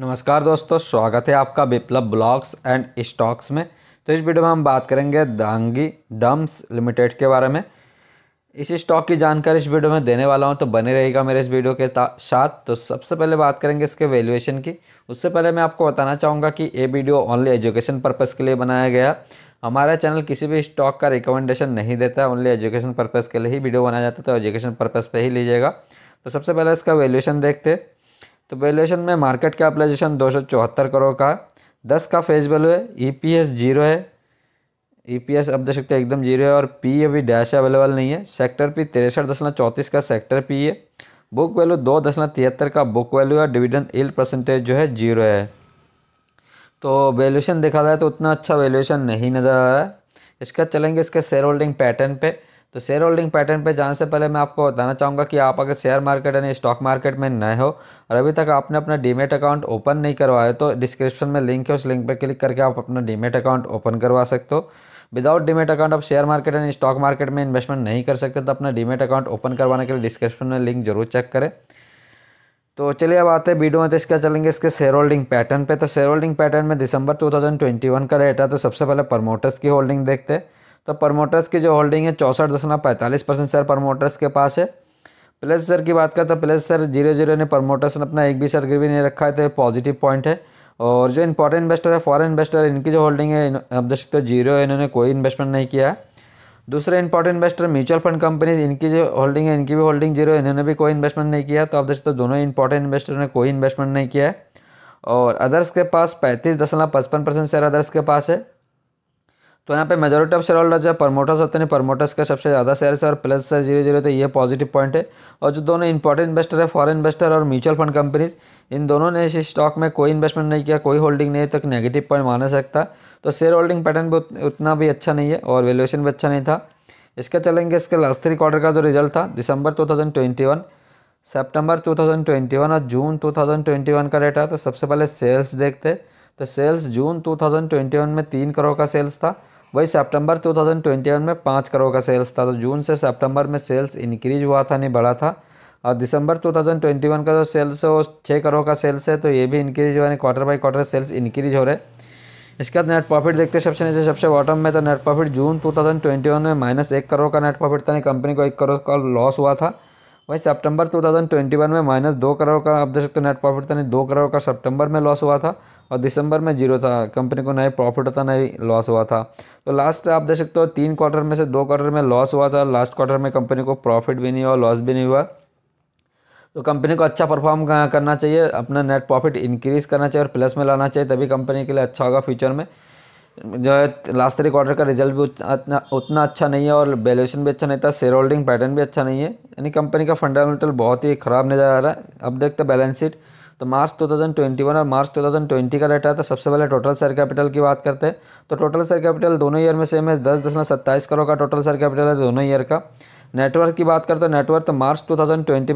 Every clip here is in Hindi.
नमस्कार दोस्तों स्वागत है आपका विप्लब ब्लॉग्स एंड स्टॉक्स में तो इस वीडियो में हम बात करेंगे दांगी डम्स लिमिटेड के बारे में इस स्टॉक की जानकारी इस वीडियो में देने वाला हूं तो बने रहेगा मेरे इस वीडियो के साथ तो सबसे पहले बात करेंगे इसके वैल्यूएशन की उससे पहले मैं आपको बताना चाहूँगा कि ये वीडियो ओनली एजुकेशन पर्पज़ के लिए बनाया गया हमारा चैनल किसी भी स्टॉक का रिकमेंडेशन नहीं देता है ओनली एजुकेशन पर्पज़ के लिए ही वीडियो बनाया जाता है तो एजुकेशन पर्पज़ पर ही लीजिएगा तो सबसे पहले इसका वैल्यूएशन देखते हैं तो वैल्यूएशन में मार्केट कैपिटलाइजेशन दो सौ चौहत्तर करोड़ का दस का फेस वैल्यू है ईपीएस e जीरो है ईपीएस e अब देख सकते हैं एकदम जीरो है और पी अभी डैश अवेलेबल नहीं है सेक्टर पी तिरसठ दशमलव चौंतीस का सेक्टर पी है बुक वैल्यू दो दशमलव तिहत्तर का बुक वैल्यू है डिविडेंड इल परसेंटेज जो है जीरो है तो वैल्यूशन देखा जाए तो उतना अच्छा वैल्यूशन नहीं नज़र आ रहा है इसका चलेंगे इसके शेयर होल्डिंग पैटर्न पे तो शेयर होल्डिंग पैटर्न पे जाने से पहले मैं आपको बताना चाहूँगा कि आप अगर शेयर मार्केट यानी स्टॉक मार्केट में नए हो और अभी तक आपने अपना डीमेट अकाउंट ओपन नहीं करवाया तो डिस्क्रिप्शन में लिंक है उस लिंक पर क्लिक करके आप अपना डीमेट अकाउंट ओपन करवा सकते हो विदाउट डीमेट अकाउंट आप शेयर मार्केट यानी स्टॉक मार्केट में इन्वेस्टमेंट नहीं कर सकते तो अपना डीमेट अकाउंट ओपन करवाने के लिए डिस्क्रिप्शन में लिंक जरूर चेक करें तो चलिए अब आते हैं वीडियो में तो इसका चलेंगे इसके शेयर होल्डिंग पैटर्न पे तो शेयर होल्डिंग पैटर्न में दिसंबर 2021 का रेट है तो सबसे पहले प्रमोटर्स की होल्डिंग देखते हैं तो प्रमोटर्स की जो होल्डिंग है चौंसठ दशमलव पैंतालीस परसेंट शेयर प्रमोटर्स के पास है प्लस सर की बात करें तो प्लस सर जीरो जीरो ने प्रमोटर्स ने अपना एक भी शेयर गिरवी नहीं रखा है तो ये पॉजिटिव पॉइंट है और जो इंपॉर्टेंट इन्वेस्टर है फॉरेन इन्वेस्टर इनकी जो होल्डिंग है अब देख सकते हो जीरो है इन्होंने कोई इन्वेस्टमेंट नहीं किया है दूसरे important investor mutual fund companies इनकी जो होल्डिंग है इनकी भी होल्डिंग जीरो इन्होंने भी कोई इन्वेस्टमेंट नहीं किया तो अब देख सकते हो दोनों इंपॉर्टेंट इन्वेस्टर ने कोई इन्वेस्टमेंट नहीं किया है और अदर्स के पास पैंतीस दशमलव पचपन परसेंट शेयर अदर्स के पास है तो यहाँ पे मेजोरिटी ऑफ शेयर होल्डर जो प्रमोटर्स होते हैं प्रमोटर्स के सबसे ज़्यादा शेयर है और प्लस से जीरो जीरो तो ये पॉजिटिव पॉइंट है और जो दोनों इंपॉर्टेंट इन्वेस्टर है फॉरेन इन्वेस्टर और म्यूचुअल फंड कंपनीज इन दोनों ने इस स्टॉक में कोई इन्वेस्टमेंट नहीं किया कोई होल्डिंग नहीं तो नेगेटिव पॉइंट माना सकता तो शेयर होल्डिंग पैटर्न भी उतना भी अच्छा नहीं है और वैल्यूएशन भी अच्छा नहीं था इसका चलेंगे इसके लास्ट थ्री क्वार्टर का जो रिजल्ट था दिसंबर थाउजेंड सितंबर वन और जून वन का डेटा तो सबसे पहले सेल्स देखते तो सेल्स जून 2021 में तीन करोड़ का सेल्स था वही सितंबर 2021 में पाँच करोड़ का सेल्स था तो जून से सितंबर में सेल्स इंक्रीज हुआ था नहीं बढ़ा था और दिसंबर 2021 का जो सेल्स है वो छः करोड़ का सेल्स है तो ये भी इंक्रीज हुआ यानी quarter by quarter sales increase हो रहे इसके बाद नेट प्रॉफिट देखते हैं सबसे नीचे सबसे बॉटम में तो नेट प्रॉफिट जून टू में माइनस एक करोड़ का नेट प्रॉफिट था कंपनी को एक करोड़ का लॉस हुआ था वहीं सितंबर टू में माइनस दो करोड़ का आप देख सकते हो नेट प्रॉफिट था नहीं दो करोड़ का सेप्टेम्बर में लॉस हुआ था और दिसंबर में जीरो था कंपनी को ना ही प्रॉफिट होता ना ही लॉस हुआ था तो लास्ट आप देख सकते हो तीन क्वार्टर में से दो क्वार्टर में लॉस हुआ था लास्ट क्वार्टर में कंपनी को प्रॉफिट भी नहीं हुआ लॉस भी नहीं हुआ तो कंपनी को अच्छा परफॉर्म करना चाहिए अपना नेट प्रॉफिट इंक्रीज़ करना चाहिए और प्लस में लाना चाहिए तभी कंपनी के लिए अच्छा होगा फ्यूचर में जो है लास्ट थ्री क्वार्टर का रिजल्ट भी उतना उतना अच्छा नहीं है और वैल्यूशन भी अच्छा नहीं था शेयर होल्डिंग पैटर्न भी अच्छा नहीं है यानी कंपनी का फंडामेंटल बहुत ही ख़राब नज़र आ रहा है अब देखते बैलेंस शीट तो मार्च 2021 और मार्च 2020 का डाटा है तो सबसे पहले टोटल शेयर कैपिटल की बात करते हैं तो टोटल शेयर कैपिटल दोनों ईयर में सेम है दस दशमलव सत्ताईस करोड़ का टोटल शेयर कैपिटल है दोनों ईयर का नेटवर्क की बात करते हैं नेटवर्क तो मार्च टू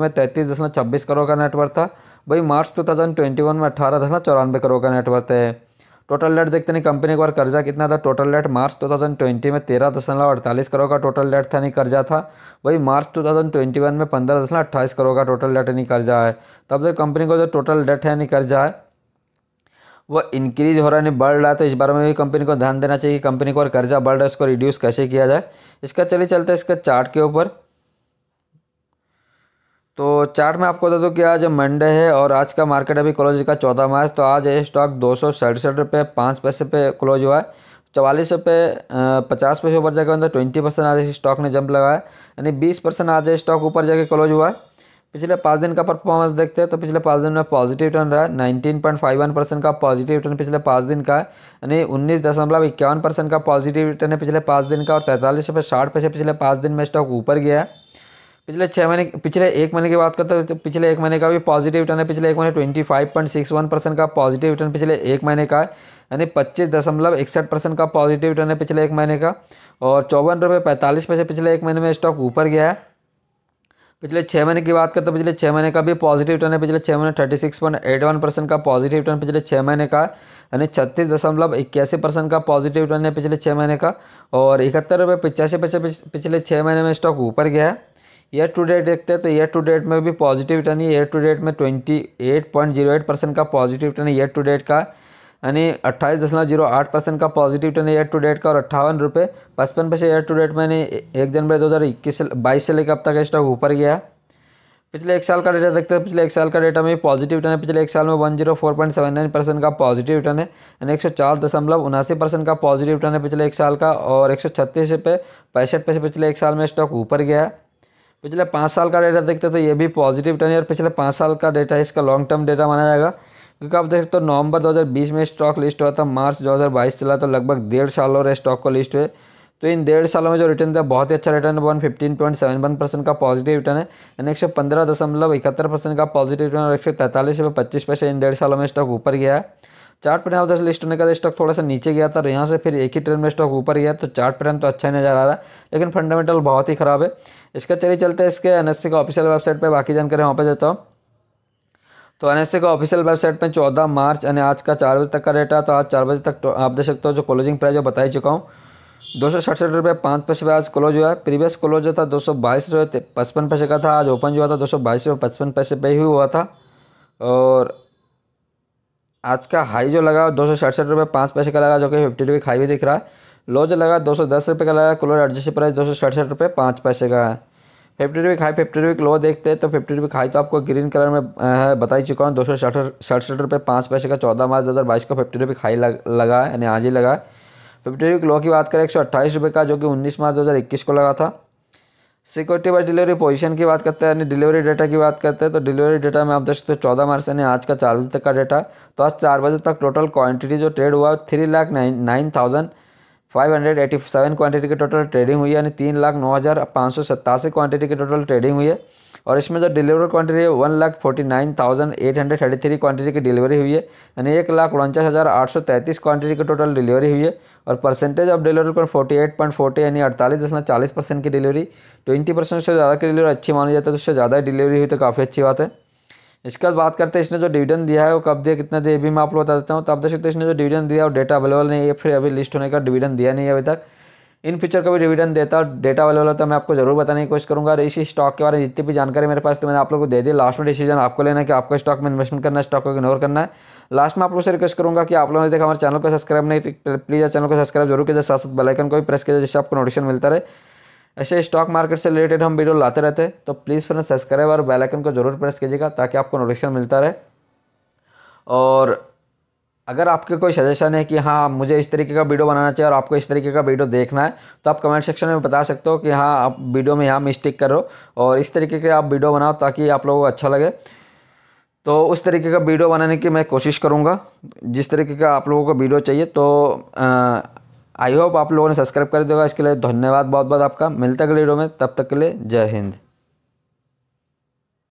में तैंतीस दशमलव छब्बीस करोड़ का नेटवर्क था वही मार्च टू में अठारह दशमलव चौरानवे करोड़ का नेटवर्क है टोटल डेट देखते नहीं कंपनी एक बार कर्जा कितना था टोटल डेट मार्च 2020 में तेरह दशमलव अड़तालीस करोड़ का टोटल डेट था नहीं कर्जा था वही मार्च 2021 में पंद्रह दशमलव अट्ठाईस करोड़ का टोटल डेट नहीं कर्जा है तब तक कंपनी को जो टोटल डेट है नहीं कर्जा है वो इंक्रीज हो रहा है नहीं बढ़ रहा है तो इस बारे में भी कंपनी को ध्यान देना चाहिए कंपनी को और कर्जा बढ़ रहा है उसको रिड्यूस कैसे किया जाए इसका चलिए चलते हैं चार्ट के ऊपर तो चार्ट में आपको बता दूँ कि आज मंडे है और आज का मार्केट अभी क्लोज का चौदह मार्च तो आज ये स्टॉक दो सौ सड़सठ रुपये पाँच पैसे पे क्लोज हुआ है चवालीस रुपये पचास पैसे ऊपर जाकर अंदर ट्वेंटी परसेंट आज इस स्टॉक ने जंप लगाया यानी बीस परसेंट आज स्टॉक ऊपर जाके क्लोज हुआ है पिछले पाँच दिन का परफॉर्मेंस देखते हैं तो पिछले पाँच दिन में पॉजिटिव टर्न रहा nineteen point five one percent का पॉजिटिव टर्न पिछले पाँच दिन का यानी उन्नीस दशमलव इक्यावन परसेंट का पॉजिटिव टर्न है पिछले पाँच दिन का और तैंतालीस रुपये साठ पैसे पिछले पाँच दिन में स्टॉक ऊपर गया है पिछले छः महीने पिछले एक महीने की बात करते हैं तो पिछले एक महीने का भी पॉजिटिव रिटर्न है पिछले एक महीने twenty five point six one percent का पॉजिटिव रिटर्न पिछले एक महीने का है यानी पच्चीस दशमलव इकसठ परसेंट का पॉजिटिव रिटर्न है पिछले एक महीने का और चौवन रुपये पैंतालीस पैसे पिछले एक महीने में स्टॉक ऊपर गया है पिछले छः महीने की बात करते तो पिछले छः महीने का भी पॉजिटिव रिटर्न है पिछले छः महीने thirty six point eight one percent का पॉजिटिव रिटर्न पिछले छः महीने का यानी छत्तीस दशमलव इक्यासी परसेंट का पॉजिटिव रिटर्न है पिछले छः महीने का और इकहत्तर रुपये पचासी पैसे पिछले छः महीने में स्टॉक ऊपर गया है ईयर टू डेट देखते हैं तो ईयर टू डेट में भी positive return year to date में twenty eight point zero eight percent का positive return year to date का यानी अट्ठाईस दशमलव जीरो आठ परसेंट का positive return year to date का और अट्ठावन रुपये पचपन पैसे ईयर टू डेट में एक जनवरी दो हज़ार इक्कीस बाईस से लेकर अब तक स्टॉक ऊपर गया पिछले एक साल का डेटा देखते हैं पिछले एक साल का डेटा में भी पॉजिटिव रिटर्न है पिछले एक साल में one zero four point seven nine percent का पॉजिटिव रिटर्न है यानी एक सौ चार दशमलव उनासी परसेंट का पॉजिटिव रिटर्न है पिछले एक साल का और एक सौ छत्तीस रुपये पैंसठ पैसे पिछले एक साल में स्टॉक ऊपर गया है पिछले पाँच साल का डेटा देखते तो ये भी पॉजिटिव टर्न है और पिछले पाँच साल का डेटा इसका लॉन्ग टर्म डेटा माना जाएगा क्योंकि आप देखते तो नवंबर 2020 में स्टॉक लिस्ट हुआ था मार्च 2022 चला तो लगभग डेढ़ साल हो रहे स्टॉक को लिस्ट हुए तो इन डेढ़ सालों में जो रिटर्न था बहुत ही अच्छा return one fifteen point seven one percent का पॉजिटिव रिटर्न है यानी एक सौ पंद्रह दशमलव इकहत्तर परसेंट का पॉजिटिव रिटर्न और एक सौ तैंतालीस रुपये पच्चीस पैसे इन डेढ़ सालों में स्टॉक ऊपर गया है चार्ट पर उधर से लिस्ट होने के बाद स्टॉक थोड़ा सा नीचे गया था और तो यहाँ से फिर एक ही ट्रेन में स्टॉक ऊपर गया तो चार्ट पैटर्न तो अच्छा नजर आ रहा है लेकिन फंडामेंटल बहुत ही खराब है इसका चलिए चलते हैं इसके एन e का ऑफिशियल वेबसाइट पर बाकी जानकारी वहाँ पर देता हूँ तो एन एस e का ऑफिशियल वेबसाइट पर चौदह मार्च यानी आज का चार बजे तक का रेट है तो आज चार बजे तक तो आप देख सकते हो जो क्लोजिंग प्राइस जो बता ही चुका हूँ दो सौ सड़सठ रुपये पाँच पैसे पे आज क्लोज हुआ है प्रीवियस क्लोज जो था दो सौ बाईस रुपये पचपन पैसे का था आज ओपन जो हुआ था दो सौ बाईस रुपये पचपन पैसे पे ही हुआ था और आज का हाई जो लगा दो सौ सड़सठ रुपये पाँच पैसे का लगा जो कि फिफ्टी रुपये हाई भी दिख रहा है लो जो लगा दो सौ दस रुपये का लगा कुलर एडजस्ट प्राइस दो सौ सड़सठ रुपये पाँच पैसे का है फिफ्टी रुपये हाई फिफ्टी रुपये लो देखते हैं तो फिफ्टी रुपये हाई तो आपको ग्रीन कलर में है बता ही चुका हूँ दो सौ सड़सठ रुपये पाँच पैसे का चौदह मार्च दो हज़ार बाईस को फिफ्टी रुपये हाई लगा है यानी आज ही लगा है फिफ्टी रुपये लो की बात करें एक सौ अट्ठाईस रुपये का जो कि उन्नीस मार्च दो हज़ार इक्कीस को लगा था सिक्योरिटी वाइज डिलीवरी पोजीशन की बात करते हैं यानी डिलीवरी डेटा की बात करते हैं तो डिलीवरी डेटा में आप देख सकते हो चौदह मार्च यानी आज का चार बजे तक का डेटा तो आज चार बजे तक टोटल क्वांटिटी जो ट्रेड हुआ three lakh nine nine thousand 587 quantity की टोटल ट्रेडिंग हुई है यानी तीन लाख नौ हज़ार पाँच सौ सत्तासी क्वान्टिटी की टोटल ट्रेडिंग हुई है और इसमें जो डिलीवर क्वांटिटी है one lakh forty nine thousand eight hundred thirty three quantity की डिलीवरी हुई है यानी एक लाख उनचास हज़ार आठ सौ तैंतीस क्वान्टिटी की टोटल डिलीवरी हुई है और परसेंटेज ऑफ डिलीवरी को फोर्टी एट पॉइंट फोर्टी यानी अड़तालीस दशमलव चालीस परसेंट की डिलीवरी ट्वेंटी परसेंट से ज़्यादा की डिलीवरी अच्छी मानी जाती है तो उससे ज़्यादा डिलीवरी हुई तो काफ़ी अच्छी बात है इसके बाद बात करते हैं इसने जो डिविडेंड दिया है वो कब दिया कितना दिया भी मैं आप लोग बता देता हूँ तो आप देख सकते हैं इसने जो डिविडेंड दिया और डेटा अवेलेबल नहीं है फिर अभी लिस्ट होने का डिविडेंड दिया नहीं है अभी तक इन फ्यूचर का भी डिविडेंड देता और डेटा अवेलेबल होता है तो मैं आपको जरूर बताने की कोशिश करूँगा और इसी स्टॉक के बारे में जितनी भी जानकारी मेरे पास तो मैंने आप लोग को दे दी लास्ट में डिसीजन आपको लेना है कि आपको स्टॉक में इन्वेस्टमेंट करना है स्टॉक को इग्नोर करना है लास्ट में आप लोग से रिक्वेस्ट करूँगा कि आप लोगों ने देखा हमारे चैनल को सब्सक्राइब नहीं प्लीज़ तो चैनल को सब्सक्राइब जरूर कीजिए साथ साथ बेलाइकन को भी प्रेस कीजिए जिससे आपको नोटिफिकेशन मिलता रहे ऐसे स्टॉक मार्केट से रिलेटेड हम वीडियो लाते रहते हैं तो प्लीज़ फिर सब्सक्राइब और बेल आइकन को जरूर प्रेस कीजिएगा ताकि आपको नोटिफिकेशन मिलता रहे और अगर आपके कोई सजेशन है कि हाँ मुझे इस तरीके का वीडियो बनाना चाहिए और आपको इस तरीके का वीडियो देखना है तो आप कमेंट सेक्शन में बता सकते हो कि हाँ आप वीडियो में यहाँ मिस्टेक करो और इस तरीके के आप वीडियो बनाओ ताकि आप लोगों को अच्छा लगे तो उस तरीके का वीडियो बनाने की मैं कोशिश करूँगा जिस तरीके का आप लोगों को वीडियो चाहिए तो आई होप आप लोगों ने सब्सक्राइब कर दिया इसके लिए धन्यवाद बहुत बहुत आपका मिलता है वीडियो में तब तक के लिए जय हिंद